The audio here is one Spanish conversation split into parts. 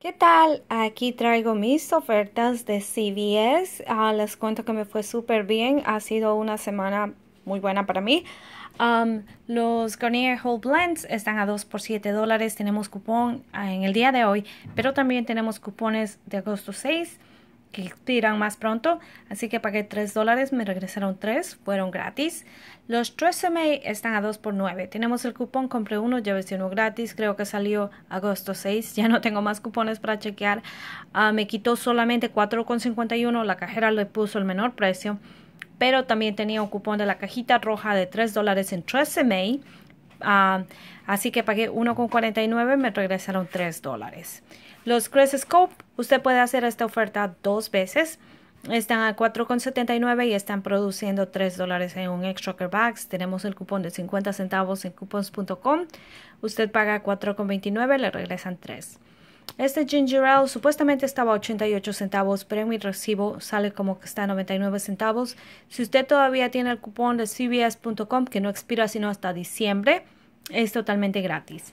¿Qué tal? Aquí traigo mis ofertas de CVS. Ah, les cuento que me fue súper bien. Ha sido una semana muy buena para mí. los Garnier Whole Blends están a 2 por 7 dólares. Tenemos cupón ah, en el día de hoy, pero también tenemos cupones de agosto 6 que expiran más pronto, así que pagué 3 dólares, me regresaron 3, fueron gratis. Los 3 MA están a 2 por 9. Tenemos el cupón compré uno, llévese uno gratis, creo que salió agosto 6, ya no tengo más cupones para chequear. Uh, me quitó solamente 4,51, la cajera le puso el menor precio, pero también tenía un cupón de la cajita roja de 3 dólares en 3 MA, ah, así que pagué 1,49, me regresaron 3 dólares. Los Crest Scope, usted puede hacer esta oferta dos veces. Están a 4,79 y están produciendo 3 dólares en un extra bags. Tenemos el cupón de 50 centavos en coupons.com. Usted paga 4,29, le regresan 3. Este ginger ale supuestamente estaba a 88 centavos, pero en mi recibo sale como que está a 99 centavos. Si usted todavía tiene el cupón de cbs.com que no expira sino hasta diciembre, es totalmente gratis.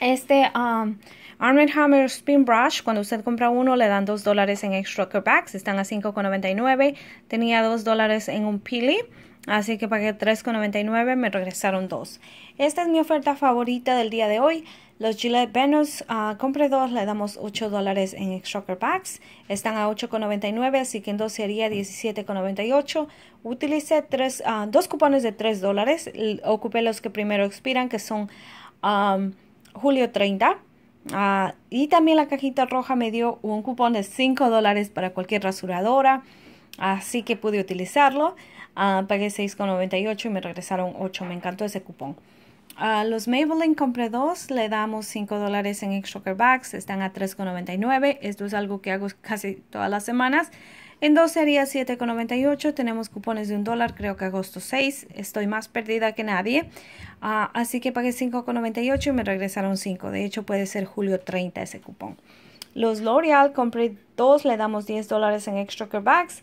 Este um, Arm Hammer Spin Brush, cuando usted compra uno le dan 2 dólares en extra Packs. están a 5,99. Tenía 2 dólares en un pili, así que pagué 3,99, me regresaron 2. Esta es mi oferta favorita del día de hoy. Los Gillette Venus, compré ah, compre dos, le damos 8 dólares en extra packs. Están a 8,99, así que en dos sería 17,98. Utilicé tres, ah, dos cupones de 3 dólares. Ocupé los que primero expiran, que son ah, julio 30 Ah, y también la cajita roja me dio un cupón de 5 dólares para cualquier rasuradora, así que pude utilizarlo. Ah, seis pagué 6,98 y me regresaron 8. Me encantó ese cupón. Ah, los Maybelline compré dos, le damos 5 dólares en extra Bags. están a 3,99. Esto es algo que hago casi todas las semanas. En 12 sería 7,98. Tenemos cupones de un dólar, creo que agosto 6. Estoy más perdida que nadie. Ah, así que pagué 5,98 y me regresaron 5. De hecho, puede ser julio 30 ese cupón. Los L'Oreal, compré dos, le damos 10 dólares en extra care bags.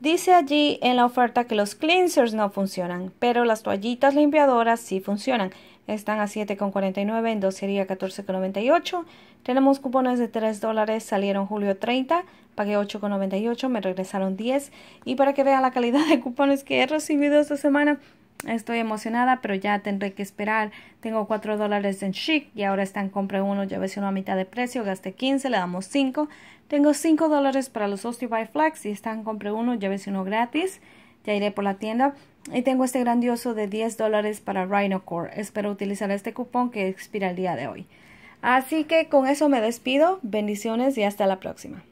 Dice allí en la oferta que los cleansers no funcionan, pero las toallitas limpiadoras sí funcionan. Están a 7,49, en 2 sería 14,98. Tenemos cupones de 3 dólares, salieron julio 30 pagué 8,98, me regresaron 10 y para que vea la calidad de cupones que he recibido esta semana, Estoy emocionada, pero ya tendré que esperar. Tengo 4 dólares en Chic y ahora están compré uno, llévese uno a mitad de precio, gasté 15, le damos 5. Tengo 5 dólares para los by Flax y están compré uno, llévese uno gratis. Ya iré por la tienda. Y tengo este grandioso de 10 dólares para Rhinocore. Espero utilizar este cupón que expira el día de hoy. Así que con eso me despido. Bendiciones y hasta la próxima.